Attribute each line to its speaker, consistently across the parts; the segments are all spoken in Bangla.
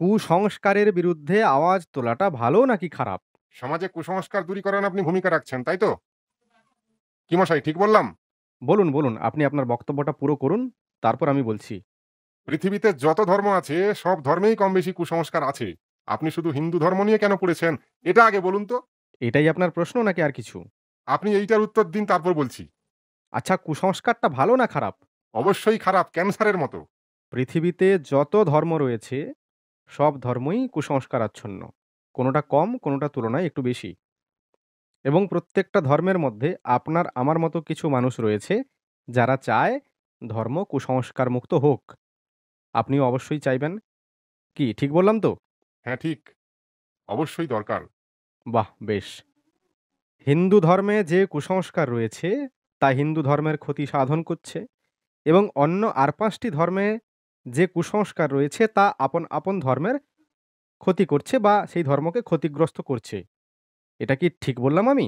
Speaker 1: কুসংস্কারের বিরুদ্ধে আওয়াজ তোলাটা ভালো নাকি খারাপ সমাজে কুসংস্কার দূরীকরণ আপনি ভূমিকা রাখছেন তাই তো কি মশাই ঠিক বললাম বলুন বলুন আপনি আপনার বক্তব্যটা পুরো করুন তারপর আমি বলছি পৃথিবীতে যত ধর্ম আছে সব ধর্মেই কম বেশি কুসংস্কার আছে আপনি শুধু হিন্দু ধর্ম নিয়ে কেন পড়েছেন এটা আগে বলুন তো এটাই আপনার প্রশ্ন নাকি আর কিছু আপনি এইটার উত্তর দিন তারপর বলছি আচ্ছা কুসংস্কারটা ভালো না খারাপ অবশ্যই খারাপ ক্যান্সারের মতো পৃথিবীতে যত ধর্ম রয়েছে সব ধর্মই কুসংস্কার আচ্ছন্ন কোনোটা কম কোনোটা তুলনায় একটু বেশি এবং প্রত্যেকটা ধর্মের মধ্যে আপনার আমার মতো কিছু মানুষ রয়েছে যারা চায় ধর্ম কুসংস্কার মুক্ত হোক আপনিও অবশ্যই চাইবেন কি ঠিক বললাম তো হ্যাঁ ঠিক অবশ্যই দরকার বাহ বেশ হিন্দু ধর্মে যে কুসংস্কার রয়েছে তা হিন্দু ধর্মের ক্ষতি সাধন করছে এবং অন্য আর পাঁচটি ধর্মে যে কুসংস্কার রয়েছে তা আপন আপন ধর্মের ক্ষতি করছে বা সেই ধর্মকে ক্ষতিগ্রস্ত করছে এটা কি ঠিক বললাম আমি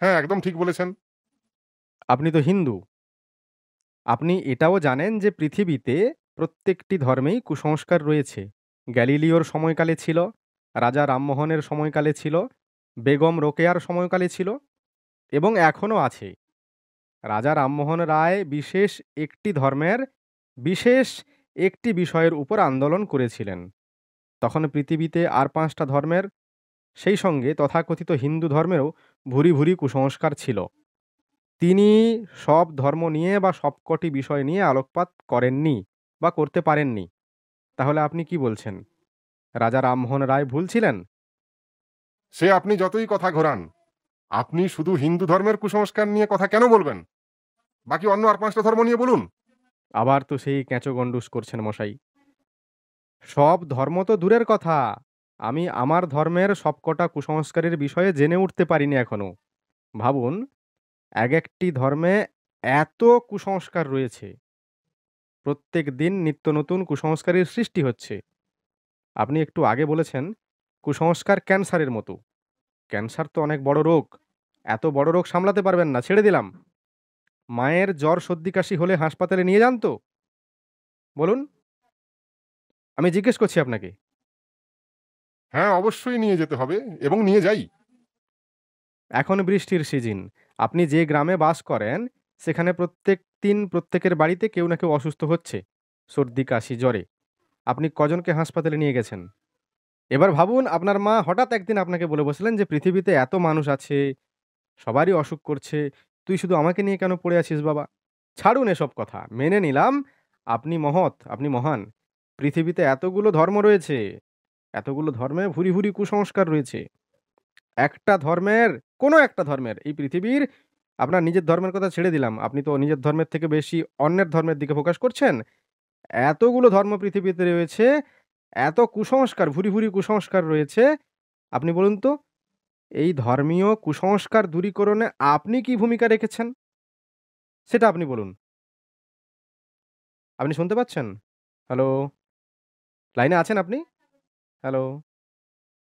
Speaker 1: হ্যাঁ একদম ঠিক বলেছেন আপনি তো হিন্দু আপনি এটাও জানেন যে পৃথিবীতে প্রত্যেকটি ধর্মেই কুসংস্কার রয়েছে গ্যালিলিওর সময়কালে ছিল রাজা রামমোহনের সময়কালে ছিল বেগম রোকেয়ার সময়কালে ছিল এবং এখনও আছে রাজা রামমোহন রায় বিশেষ একটি ধর্মের বিশেষ একটি বিষয়ের উপর আন্দোলন করেছিলেন তখন পৃথিবীতে আর পাঁচটা ধর্মের সেই সঙ্গে তথাকথিত হিন্দু ধর্মেরও ভুরি ভুরি কুসংস্কার ছিল তিনি সব ধর্ম নিয়ে বা সবকটি বিষয় নিয়ে আলোকপাত করেননি বা করতে পারেননি তাহলে আপনি কি বলছেন রাজা রামমোহন রায় ভুল ছিলেন সে আপনি যতই কথা ঘোরান আপনি শুধু হিন্দু ধর্মের কুসংস্কার নিয়ে কথা কেন বলবেন বাকি অন্য আর পাঁচটা ধর্ম নিয়ে বলুন আবার তো সেই ক্যাঁচো গণ্ডুস করছেন মশাই সব ধর্ম তো দূরের কথা আমি আমার ধর্মের সবকটা কুসংস্কারের বিষয়ে জেনে উঠতে পারিনি এখনও ভাবুন এক একটি ধর্মে এত কুসংস্কার রয়েছে প্রত্যেক দিন নিত্য নতুন কুসংস্কারের সৃষ্টি হচ্ছে আপনি একটু আগে বলেছেন কুসংস্কার ক্যান্সারের মতো ক্যান্সার তো অনেক বড় রোগ এত বড় রোগ সামলাতে পারবেন না ছেড়ে দিলাম মায়ের জ্বর সর্দি কাশি হলে হাসপাতালে নিয়ে যান তো বলুন আমি জিজ্ঞেস করছি আপনাকে হ্যাঁ অবশ্যই নিয়ে যেতে হবে এবং নিয়ে যাই এখন বৃষ্টির সিজন আপনি যে গ্রামে বাস করেন সেখানে প্রত্যেক দিন প্রত্যেকের বাড়িতে কেউ না কেউ অসুস্থ হচ্ছে সর্দি কাশি জ্বরে আপনি কজনকে হাসপাতালে নিয়ে গেছেন এবার ভাবুন আপনার মা হঠাৎ একদিন আপনাকে বলে বসলেন যে পৃথিবীতে এত মানুষ আছে সবারই অসুখ করছে তুই শুধু আমাকে নিয়ে কেন পড়ে আছিস বাবা ছাড়ুন এসব কথা মেনে নিলাম আপনি মহৎ আপনি মহান পৃথিবীতে এতগুলো ধর্ম রয়েছে এতগুলো ধর্মে ভুরি ভুরি কুসংস্কার রয়েছে একটা ধর্মের কোনো একটা ধর্মের এই পৃথিবীর আপনার নিজের ধর্মের কথা ছেড়ে দিলাম আপনি তো নিজের ধর্মের থেকে বেশি অন্যের ধর্মের দিকে ফোকাস করছেন এতগুলো ধর্ম পৃথিবীতে রয়েছে এত কুসংস্কার ভুরি ভুরি কুসংস্কার রয়েছে আপনি বলুন তো এই ধর্মীয় কুসংস্কার দূরীকরণে আপনি কি ভূমিকা রেখেছেন সেটা আপনি বলুন আপনি শুনতে পাচ্ছেন হ্যালো লাইনে আছেন আপনি হ্যালো